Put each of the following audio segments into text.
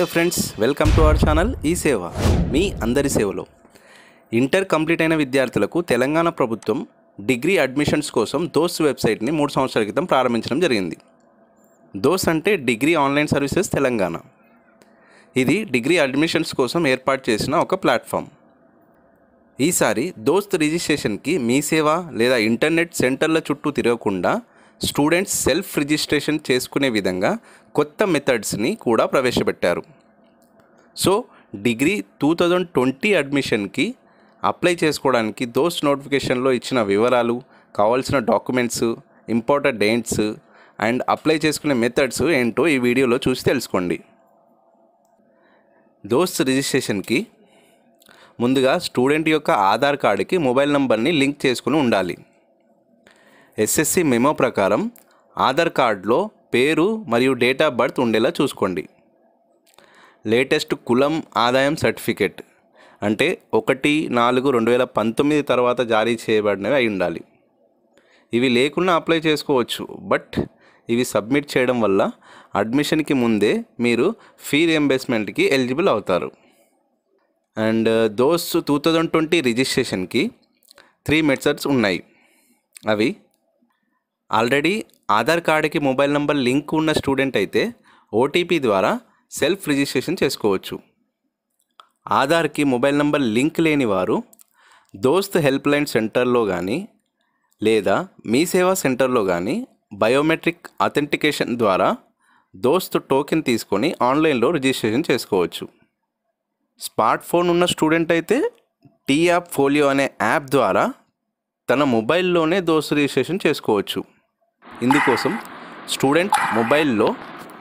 Hello friends welcome to our channel ఈ సేవ మీ అందరి సేవలో ఇంటర్ కంప్లీట్ అయిన విద్యార్థులకు తెలంగాణ ప్రభుత్వం డిగ్రీ అడ్మిషన్స్ కోసం దోస్ వెబ్సైట్ని మూడు సంవత్సరాల క్రితం ప్రారంభించడం జరిగింది దోస్ అంటే డిగ్రీ ఆన్లైన్ సర్వీసెస్ తెలంగాణ ఇది డిగ్రీ అడ్మిషన్స్ కోసం ఏర్పాటు చేసిన ఒక ప్లాట్ఫామ్ ఈసారి దోస్త్ రిజిస్ట్రేషన్కి మీ సేవ లేదా ఇంటర్నెట్ సెంటర్ల చుట్టూ తిరగకుండా స్టూడెంట్స్ సెల్ఫ్ రిజిస్ట్రేషన్ చేసుకునే విధంగా కొత్త మెథడ్స్ని కూడా ప్రవేశపెట్టారు so degree two thousand twenty అడ్మిషన్కి అప్లై చేసుకోవడానికి దోస్ నోటిఫికేషన్లో ఇచ్చిన వివరాలు కావాల్సిన documents important dates and apply చేసుకునే మెథడ్స్ ఏంటో ఈ వీడియోలో చూసి తెలుసుకోండి దోస్ రిజిస్ట్రేషన్కి ముందుగా స్టూడెంట్ యొక్క ఆధార్ కార్డుకి మొబైల్ నంబర్ని లింక్ చేసుకుని ఉండాలి ఎస్ఎస్సి మెమో ప్రకారం ఆధార్ కార్డులో పేరు మరియు డేట్ ఆఫ్ బర్త్ ఉండేలా చూసుకోండి లేటెస్ట్ కులం ఆదాయం సర్టిఫికేట్ అంటే ఒకటి నాలుగు రెండు వేల పంతొమ్మిది తర్వాత జారీ చేయబడినవి అయి ఉండాలి ఇవి లేకుండా అప్లై చేసుకోవచ్చు బట్ ఇవి సబ్మిట్ చేయడం వల్ల అడ్మిషన్కి ముందే మీరు ఫీ రియంబర్స్మెంట్కి ఎలిజిబుల్ అవుతారు and DOST two thousand twenty రిజిస్ట్రేషన్కి త్రీ మెథడ్స్ ఉన్నాయి అవి ఆల్రెడీ ఆధార్ కార్డుకి మొబైల్ నంబర్ లింక్ ఉన్న స్టూడెంట్ అయితే ఓటీపీ ద్వారా సెల్ఫ్ రిజిస్ట్రేషన్ చేసుకోవచ్చు ఆధార్కి మొబైల్ నంబర్ లింక్ లేని వారు దోస్త్ హెల్ప్ లైన్ సెంటర్లో కానీ లేదా మీ సేవా సెంటర్లో కానీ బయోమెట్రిక్ అథెంటికేషన్ ద్వారా దోస్త్ టోకెన్ తీసుకొని ఆన్లైన్లో రిజిస్ట్రేషన్ చేసుకోవచ్చు స్మార్ట్ ఫోన్ ఉన్న స్టూడెంట్ అయితే టీ యాప్ ఫోలియో అనే యాప్ ద్వారా తన మొబైల్లోనే దోస్త్ రిజిస్ట్రేషన్ చేసుకోవచ్చు ఇందుకోసం స్టూడెంట్ మొబైల్లో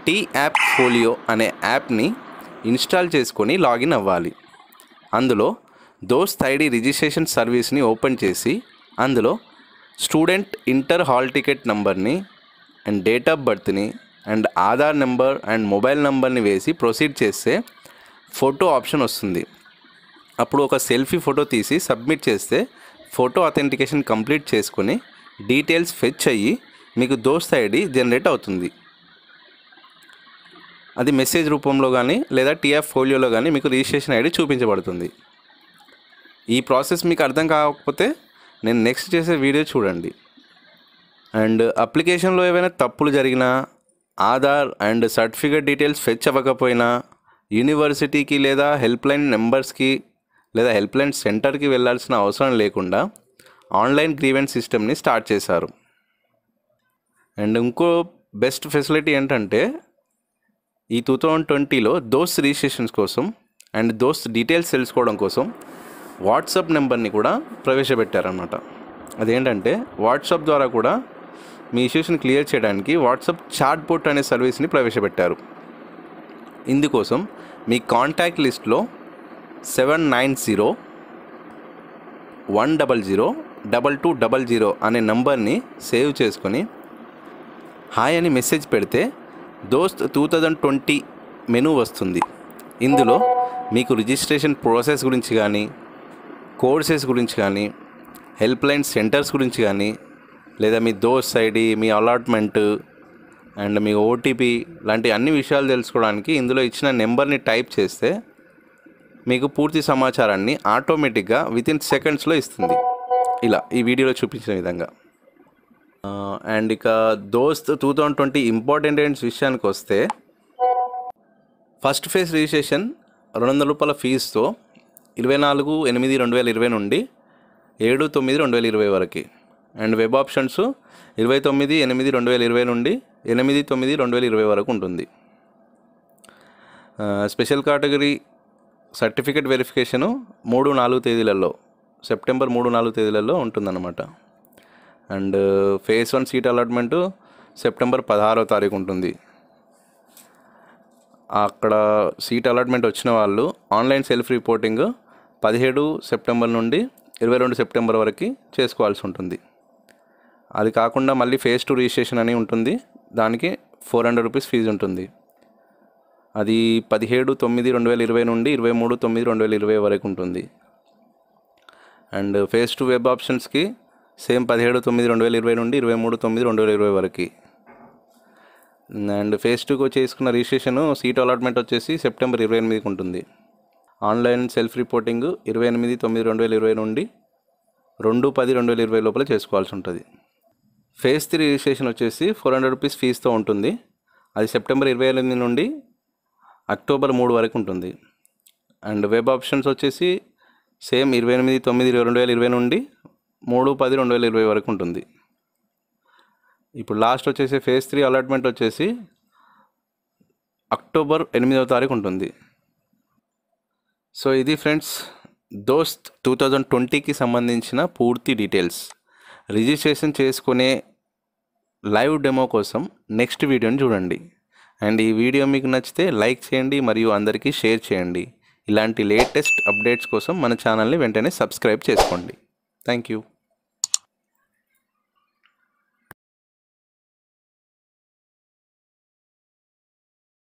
టీ యాప్ ఫోలియో అనే యాప్ని ఇన్స్టాల్ చేసుకొని లాగిన్ అవ్వాలి అందులో దోస్త్ ఐడి రిజిస్ట్రేషన్ సర్వీస్ని ఓపెన్ చేసి అందులో స్టూడెంట్ ఇంటర్ హాల్ టికెట్ నెంబర్ని అండ్ డేట్ ఆఫ్ బర్త్ని and Aadhaar number and mobile నెంబర్ని వేసి ప్రొసీడ్ చేస్తే ఫోటో ఆప్షన్ వస్తుంది అప్పుడు ఒక సెల్ఫీ ఫోటో తీసి సబ్మిట్ చేస్తే ఫోటో అథెంటికేషన్ కంప్లీట్ చేసుకుని డీటెయిల్స్ ఫెచ్ అయ్యి మీకు దోస్త్ ఐడి జనరేట్ అవుతుంది అది మెసేజ్ రూపంలో కానీ లేదా టీఎఫ్ ఫోలియోలో కానీ మీకు రిజిస్ట్రేషన్ ఐడి చూపించబడుతుంది ఈ ప్రాసెస్ మీకు అర్థం కాకపోతే నేను నెక్స్ట్ చేసే వీడియో చూడండి అండ్ అప్లికేషన్లో ఏవైనా తప్పులు జరిగినా Aadhaar and certificate details fetch అవ్వకపోయినా యూనివర్సిటీకి లేదా హెల్ప్లైన్ నెంబర్స్కి లేదా లైన్ సెంటర్కి వెళ్ళాల్సిన అవసరం లేకుండా ఆన్లైన్ గ్రీవెన్స్ సిస్టమ్ని స్టార్ట్ చేశారు అండ్ ఇంకో బెస్ట్ ఫెసిలిటీ ఏంటంటే ఈ టూ థౌజండ్ ట్వంటీలో దోస్ రిజిస్ట్రేషన్స్ కోసం అండ్ దోస్ డీటెయిల్స్ తెలుసుకోవడం కోసం వాట్సాప్ నెంబర్ని కూడా ప్రవేశపెట్టారనమాట అదేంటంటే వాట్సాప్ ద్వారా కూడా మీ ఇష్యూస్ని క్లియర్ చేయడానికి వాట్సాప్ చాట్ బోట్ అనే సర్వీస్ని ప్రవేశపెట్టారు ఇందుకోసం మీ కాంటాక్ట్ లిస్ట్లో seven nine zero one double zero double two double zero అనే నంబర్ని సేవ్ చేసుకొని హాయ్ అని మెసేజ్ పెడితే దోస్త్ టూ థౌజండ్ ట్వంటీ మెనూ వస్తుంది ఇందులో మీకు రిజిస్ట్రేషన్ ప్రాసెస్ గురించి కానీ కోర్సెస్ గురించి కానీ హెల్ప్ లైన్ సెంటర్స్ గురించి కానీ లేదా మీ దోస్ ఐడి మీ అలాట్మెంట్ అండ్ మీ ఓటీపీ లాంటి అన్ని విషయాలు తెలుసుకోవడానికి ఇందులో ఇచ్చిన నెంబర్ని టైప్ చేస్తే మీకు పూర్తి సమాచారాన్ని ఆటోమేటిక్గా వితిన్ సెకండ్స్లో ఇస్తుంది ఇలా ఈ వీడియోలో చూపించిన విధంగా అండ్ ఇక దోస్త్ టూ థౌజండ్ ట్వంటీ ఇంపార్టెంట్ ఏంటి విషయానికి వస్తే ఫస్ట్ ఫేజ్ రిజిస్ట్రేషన్ రెండు వందల రూపాయల ఫీజుతో ఇరవై నాలుగు ఎనిమిది రెండు వేల ఇరవై నుండి ఏడు తొమ్మిది రెండు వేల ఇరవై వరకు అండ్ వెబ్ ఆప్షన్స్ ఇరవై తొమ్మిది ఎనిమిది రెండు వేల ఇరవై నుండి ఎనిమిది తొమ్మిది రెండు వేల ఇరవై వరకు ఉంటుంది స్పెషల్ కేటగిరీ సర్టిఫికేట్ వెరిఫికేషను మూడు నాలుగు తేదీలలో సెప్టెంబర్ మూడు నాలుగు తేదీలలో ఉంటుందన్నమాట and phase one seat allotment September పదహారవ తారీఖు ఉంటుంది అక్కడ సీట్ అలాట్మెంట్ వచ్చిన వాళ్ళు ఆన్లైన్ సెల్ఫ్ రిపోర్టింగ్ పదిహేడు సెప్టెంబర్ నుండి ఇరవై రెండు సెప్టెంబర్ వరకు చేసుకోవాల్సి ఉంటుంది అది కాకుండా మళ్ళీ ఫేజ్ టూ రిజిస్ట్రేషన్ అని ఉంటుంది దానికి ఫోర్ హండ్రెడ్ రూపీస్ ఫీజు ఉంటుంది అది పదిహేడు తొమ్మిది రెండు వేల ఇరవై నుండి ఇరవై మూడు తొమ్మిది రెండు వేల ఇరవై వరకు ఉంటుంది అండ్ ఫేస్ టు వెబ్ ఆప్షన్స్కి సేమ్ పదిహేడు తొమ్మిది రెండు వేల ఇరవై నుండి ఇరవై మూడు తొమ్మిది రెండు వేల ఇరవై వరకు అండ్ ఫేస్ టూకి వచ్చేసుకున్న రిజిస్ట్రేషన్ సీట్ అలాట్మెంట్ వచ్చేసి సెప్టెంబర్ ఇరవై ఎనిమిదికి ఉంటుంది ఆన్లైన్ సెల్ఫ్ రిపోర్టింగ్ ఇరవై ఎనిమిది తొమ్మిది రెండు వేల ఇరవై నుండి రెండు పది రెండు వేల ఇరవై లోపల చేసుకోవాల్సి ఉంటుంది ఫేస్ త్రీ రిజిస్ట్రేషన్ వచ్చేసి ఫోర్ హండ్రెడ్ రూపీస్ ఫీజుతో ఉంటుంది అది సెప్టెంబర్ ఇరవై ఎనిమిది నుండి అక్టోబర్ మూడు వరకు ఉంటుంది అండ్ వెబ్ ఆప్షన్స్ వచ్చేసి సేమ్ ఇరవై ఎనిమిది తొమ్మిది రెండు వేల ఇరవై నుండి మూడు పది రెండు వేల ఇరవై వరకు ఉంటుంది ఇప్పుడు లాస్ట్ వచ్చేసి ఫేజ్ త్రీ అలాట్మెంట్ వచ్చేసి అక్టోబర్ ఎనిమిదవ తారీఖు ఉంటుంది సో ఇది ఫ్రెండ్స్ దోస్త్ టూ థౌజండ్ ట్వంటీకి సంబంధించిన పూర్తి డీటెయిల్స్ రిజిస్ట్రేషన్ చేసుకునే లైవ్ డెమో కోసం నెక్స్ట్ వీడియోని చూడండి అండ్ ఈ వీడియో మీకు నచ్చితే లైక్ చేయండి మరియు అందరికీ షేర్ చేయండి ఇలాంటి లేటెస్ట్ అప్డేట్స్ కోసం మన ఛానల్ని వెంటనే సబ్స్క్రైబ్ చేసుకోండి Thank you.